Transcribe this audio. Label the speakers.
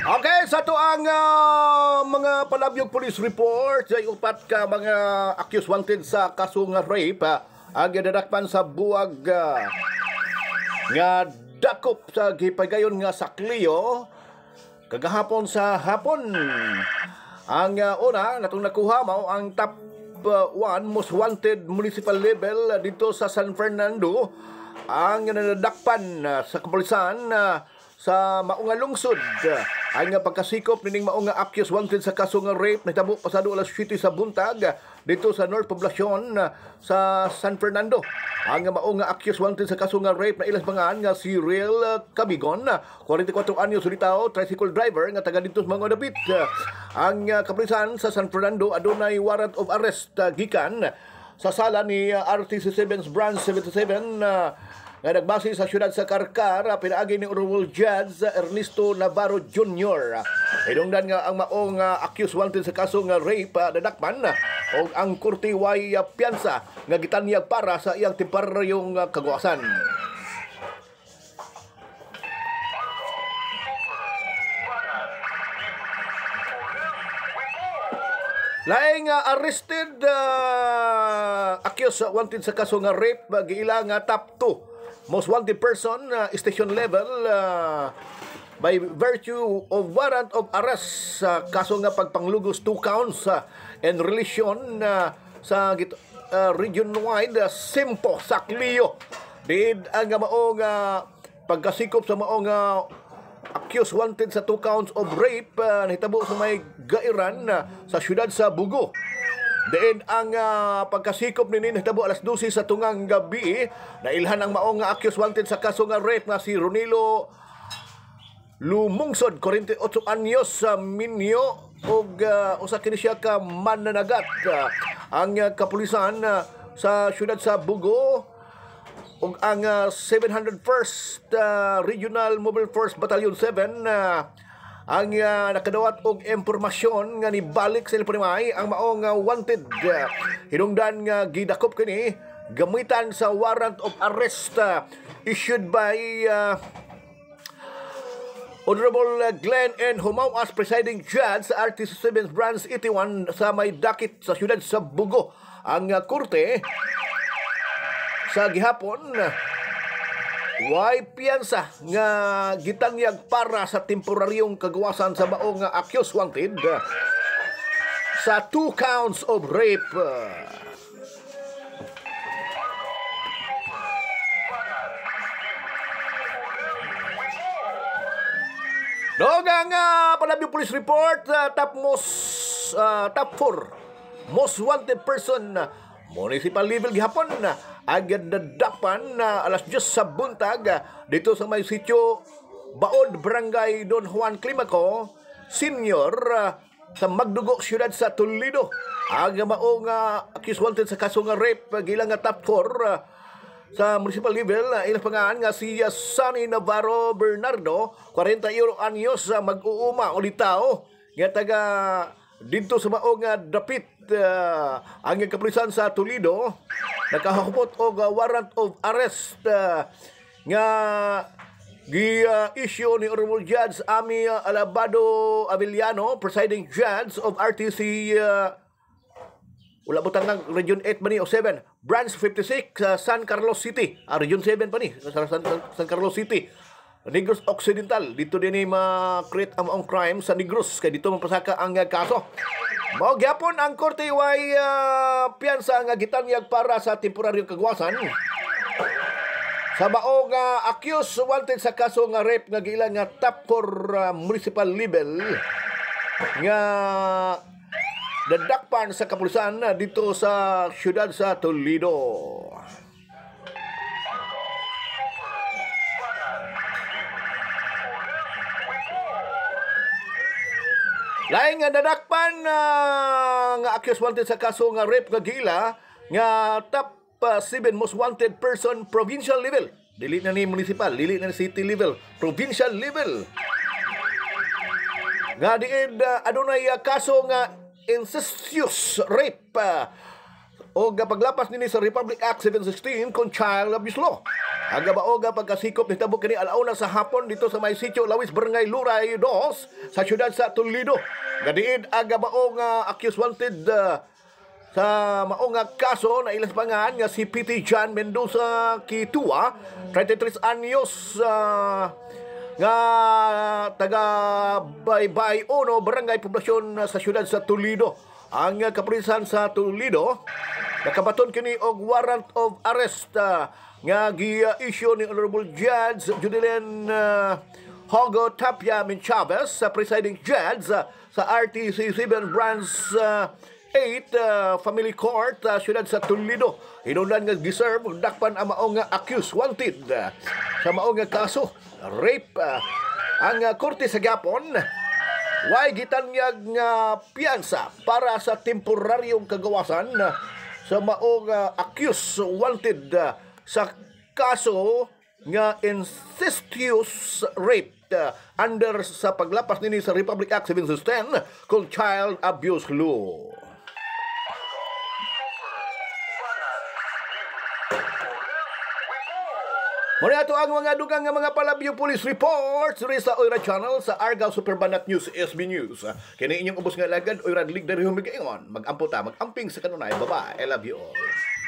Speaker 1: Okay, sa to ang uh, mga palabyog police report ay upat ka mga accused wanted sa kasong rape uh, ang gidadakpan sa buwag uh, ah, nga dakop sa gipagayon nga saklio kagahapon sa hapon. Ang uh, una natong nakuha mao ang top 1 uh, most wanted municipal level uh, dito sa San Fernando ang nadakpan uh, sa kapulisan uh, sa maungalungsod Uh, ay nga pagkasikop nining mao nga accused wanted sa kaso nga rape nahitabo pasado alas 7 sa buntag dito sa North Poblacion sa San Fernando. Ang mao nga accused wanted sa kaso nga rape na ilang pangaan nga si Real Cabigon, 44 anyos sulitaw, tricycle driver nga taga dito sa mga dapit. Ang ah, kapulisan sa San Fernando adunay warrant of arrest ah, gikan sa sala ni uh, RTC 7's Branch 77 uh, nga nagbase sa syudad sa Karkar, uh, pinaagi ni Orwell Judge Ernesto Navarro Jr. Hinungdan nga ang maong uh, accused wanted sa kaso uh, rape uh, nadakman uh, o ang kurtiway uh, piyansa nga gitanyag para sa iyang temporaryong uh, kagawasan. Laing uh, arrested uh, accused uh, wanted sa kaso nga rape uh, giila nga top 2 most wanted person uh, station level uh, by virtue of warrant of arrest sa uh, kaso nga pagpanglugos 2 counts uh, in relation uh, sa uh, region wide uh, Simpo Saklio did ang maong uh, pagkasikop sa maong uh, accused wanted sa two counts of rape uh, nahitabo sa may gairan uh, sa syudad sa Bugo. Diin ang uh, pagkasikop ni Nin Ninitabo alas 12 sa tungang gabi, nailhan ang maong nga accused wanted sa kaso nga rape na si Ronilo Lumungsod, 48 anyos sa uh, Minyo og uh, usa kini siya ka mananagat. Uh, ang uh, kapulisan uh, sa syudad sa Bugo ug ang uh, 701st uh, Regional Mobile Force Battalion 7 uh, ah, ang uh, nakadawat og impormasyon nga balik sa Ilpunimay ang maong uh, wanted uh, hinungdan nga uh, gidakop kini gamitan sa warrant of arrest uh, issued by uh, Honorable Glenn N. Humau as presiding judge sa RT7 Branch 81 sa may dakit sa siyudad sa Bugo. Ang uh, korte sa gihapon way piyansa nga gitangyag para sa temporaryong kagawasan sa baong nga accused wanted sa two counts of rape. Dogang uh, Palabi Police Report, uh, top, most, uh, top 4, most wanted person, uh, municipal level gihapon, uh, agad na dapan na alas 10 sa buntag dito sa may sityo Baod Barangay Don Juan Climaco Senior ah, sa Magdugo siyudad sa Toledo aga maong uh, accused wanted sa kaso nga rape gilang nga top 4 ah, sa municipal level na ah, ilang pangaan nga si Sunny Navarro Bernardo 40 euro anyos sa mag-uuma o nga taga dito sa maong uh, dapit uh, ang kapulisan sa Toledo nakahakupot og uh, warrant of arrest uh, nga gi uh, issue ni Honorable Judge Ami uh, Alabado Avillano presiding judge of RTC uh, wala butang ng Region 8 man ni o 7 Branch 56 sa uh, San Carlos City ah, Region 7 pa ni sa San, San Carlos City Negros Occidental. Dito din ay ma-create ang maong crime sa Negros. Kaya dito mapasaka ang kaso. Mao gyapon ang korte way uh, piyansa nga gitanyag para sa temporaryong kagwasan. Sa baong uh, accused wanted sa kaso nga rape nga gila nga top for uh, ah, municipal level nga dadakpan sa kapulisan ah, dito sa syudad sa Toledo. Lain nga nadakpan uh, nga accused wanted sa kaso nga rape nga gila nga top uh, ah, 7 most wanted person provincial level. Dili na ni municipal, dili na ni city level, provincial level. Nga diin uh, adunay uh, kaso nga incestuous rape uh, o paglapas nini sa Republic Act 716 kung child abuse law. Ang gabaoga pagkasikop ni Tabo kini alauna sa hapon dito sa may sitio Lawis Berngay Luray 2 sa syudad sa Toledo. Gadiid ang gabaoga accused wanted uh, sa maong nga kaso na ilas pangan nga si PT John Mendoza Kitua 33 anyos uh, nga taga Baybay Uno Barangay Poblasyon uh, sa syudad sa Toledo ang uh, kapulisan sa Toledo Nakabaton kini og warrant of arrest uh, nga gi-issue ni Honorable Judge Judilen uh, ah, Hongo Tapia Minchavez sa uh, presiding judge uh, sa RTC 7 Branch uh, 8 uh, Family Court uh, siyudad sa Toledo hinunan nga giserve dakpan ang mao nga accused wanted uh, sa mao nga kaso rape uh, ang uh, korte sa Gapon way gitanyag nga uh, piyansa para sa temporaryong kagawasan uh, sa maong uh, accused wanted uh, sa kaso nga incestuous rape uh, under sa paglapas nini sa Republic Act 7610 called Child Abuse Law. Muna ato ang mga dugang nga mga palabyo police reports diri sa Oira Channel sa Argao Superbanat News SB News. Kini inyong ubos nga lagad Oira League diri humigaingon. Magampo ta, magamping sa kanunay. Bye-bye. I love you all.